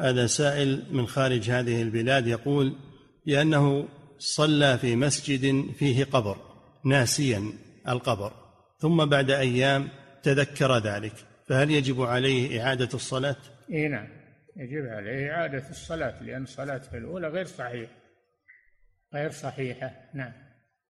هذا سائل من خارج هذه البلاد يقول بأنه صلى في مسجد فيه قبر ناسيا القبر ثم بعد أيام تذكر ذلك فهل يجب عليه إعادة الصلاة؟ إيه نعم يجب عليه إعادة الصلاة لأن صلاته الأولى غير صحيحة غير صحيحة نعم